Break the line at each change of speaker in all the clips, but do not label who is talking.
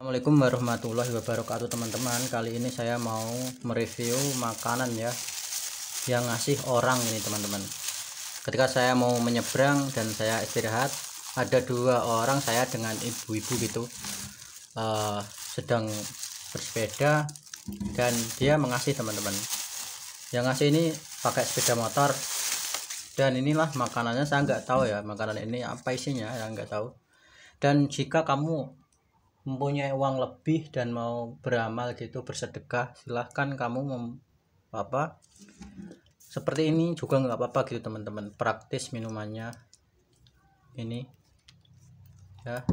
Assalamualaikum warahmatullahi wabarakatuh teman-teman kali ini saya mau mereview makanan ya yang ngasih orang ini teman-teman ketika saya mau menyeberang dan saya istirahat ada dua orang saya dengan ibu-ibu gitu uh, sedang bersepeda dan dia mengasih teman-teman yang ngasih ini pakai sepeda motor dan inilah makanannya saya nggak tahu ya makanan ini apa isinya saya nggak tahu dan jika kamu mempunyai uang lebih dan mau beramal gitu bersedekah silahkan kamu mem, apa seperti ini juga nggak apa-apa gitu teman-teman praktis minumannya ini ya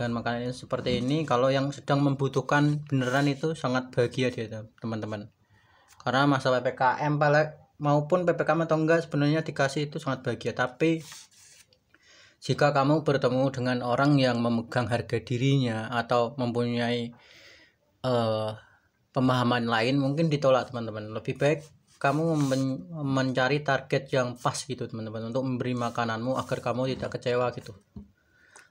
dan makanan seperti ini kalau yang sedang membutuhkan beneran itu sangat bahagia dia teman-teman karena masa PPKM maupun PPKM atau enggak sebenarnya dikasih itu sangat bahagia tapi jika kamu bertemu dengan orang yang memegang harga dirinya atau mempunyai uh, pemahaman lain, mungkin ditolak teman-teman. Lebih baik kamu men mencari target yang pas gitu teman-teman untuk memberi makananmu agar kamu tidak kecewa gitu.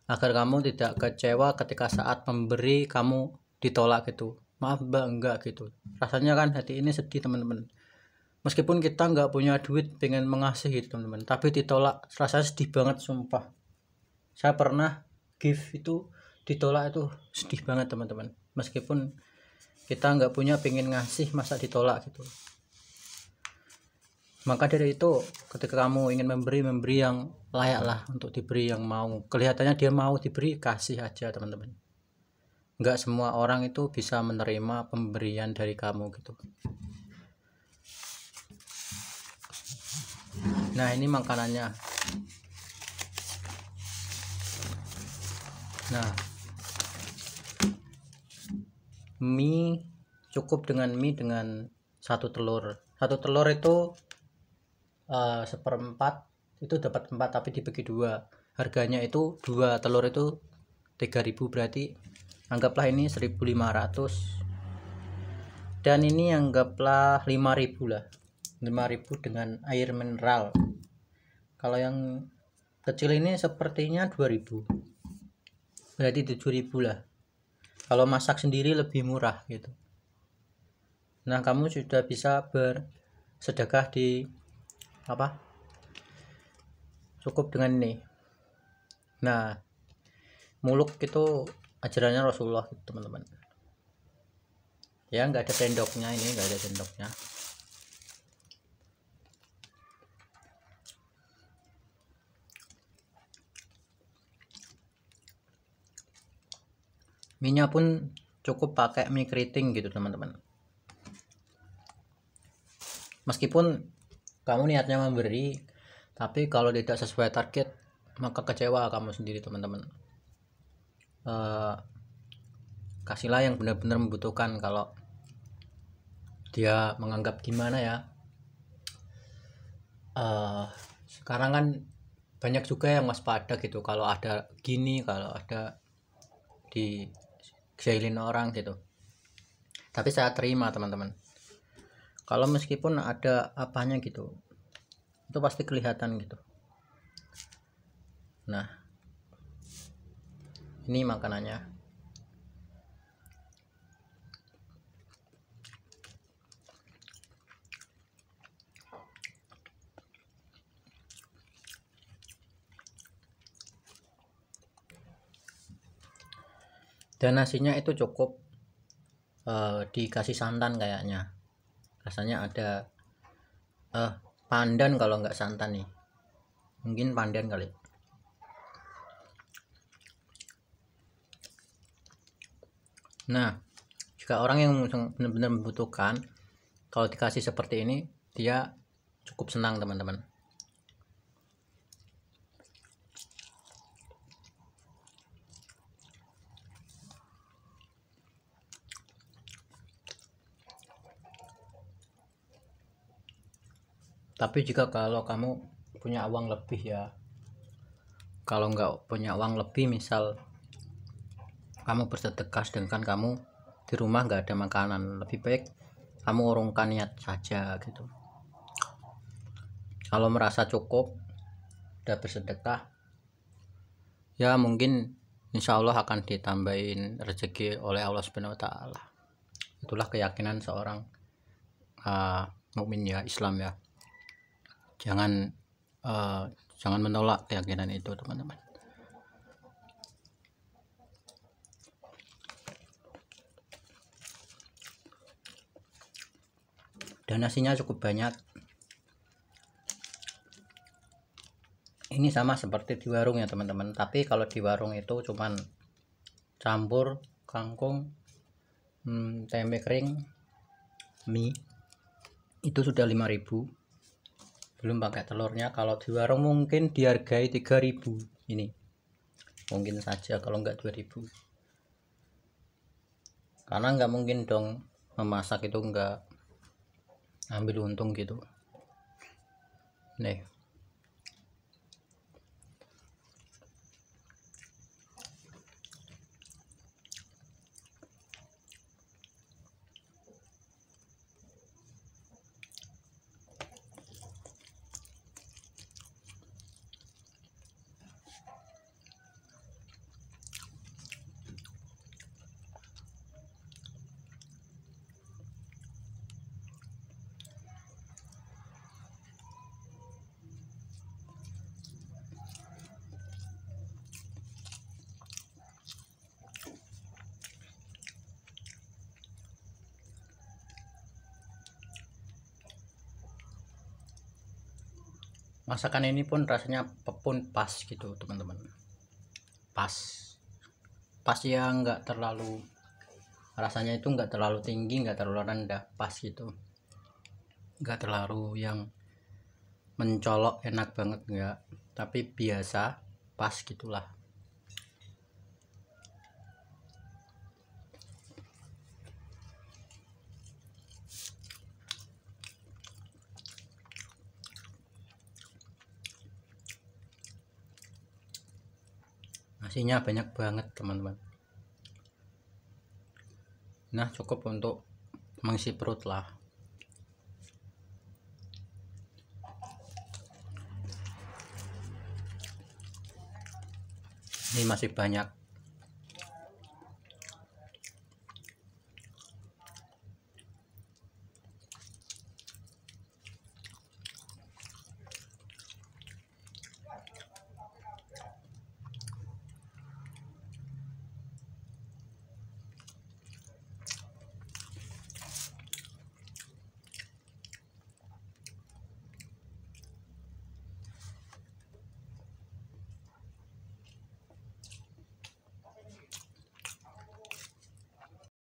Agar kamu tidak kecewa ketika saat memberi kamu ditolak gitu. Maaf mbak enggak gitu. Rasanya kan hati ini sedih teman-teman meskipun kita nggak punya duit pengen mengasihi teman-teman tapi ditolak rasanya sedih banget sumpah saya pernah give itu ditolak itu sedih banget teman-teman meskipun kita nggak punya pengen ngasih masa ditolak gitu maka dari itu ketika kamu ingin memberi memberi yang layak lah untuk diberi yang mau kelihatannya dia mau diberi kasih aja teman-teman nggak semua orang itu bisa menerima pemberian dari kamu gitu nah ini makanannya nah mie cukup dengan mie dengan satu telur satu telur itu uh, seperempat itu dapat empat tapi dibagi dua harganya itu dua telur itu 3000 berarti anggaplah ini 1500 dan ini anggaplah 5000 lah 5000 dengan air mineral kalau yang kecil ini sepertinya 2000 berarti 7000 lah kalau masak sendiri lebih murah gitu nah kamu sudah bisa bersedekah di apa cukup dengan ini nah muluk itu ajarannya Rasulullah teman-teman ya nggak ada sendoknya ini nggak ada sendoknya minyak pun cukup pakai mie keriting gitu teman-teman meskipun kamu niatnya memberi tapi kalau tidak sesuai target maka kecewa kamu sendiri teman-teman uh, kasihlah yang benar-benar membutuhkan kalau dia menganggap gimana ya uh, sekarang kan banyak juga yang waspada gitu kalau ada gini kalau ada di jahilin orang gitu tapi saya terima teman-teman kalau meskipun ada apanya gitu itu pasti kelihatan gitu nah ini makanannya dan nasinya itu cukup uh, dikasih santan kayaknya rasanya ada uh, pandan kalau nggak santan nih mungkin pandan kali nah jika orang yang benar-benar membutuhkan kalau dikasih seperti ini dia cukup senang teman-teman tapi jika kalau kamu punya uang lebih ya kalau nggak punya uang lebih misal kamu bersedekah sedangkan kamu di rumah nggak ada makanan lebih baik kamu urungkan niat saja gitu kalau merasa cukup udah bersedekah ya mungkin insya Allah akan ditambahin rezeki oleh Allah Subhanahu Wa Taala itulah keyakinan seorang uh, mukmin ya Islam ya jangan uh, jangan menolak keyakinan itu teman-teman dan nasinya cukup banyak ini sama seperti di warung ya teman-teman tapi kalau di warung itu cuman campur kangkung hmm, tempe kering mie itu sudah 5000 belum pakai telurnya kalau di warung mungkin dihargai 3000 ini mungkin saja kalau enggak 2000 karena enggak mungkin dong memasak itu enggak ambil untung gitu nih masakan ini pun rasanya pun pas gitu teman-teman pas pas ya nggak terlalu rasanya itu nggak terlalu tinggi nggak terlalu rendah pas gitu nggak terlalu yang mencolok enak banget nggak tapi biasa pas gitulah nasinya banyak banget teman-teman nah cukup untuk mengisi perut lah ini masih banyak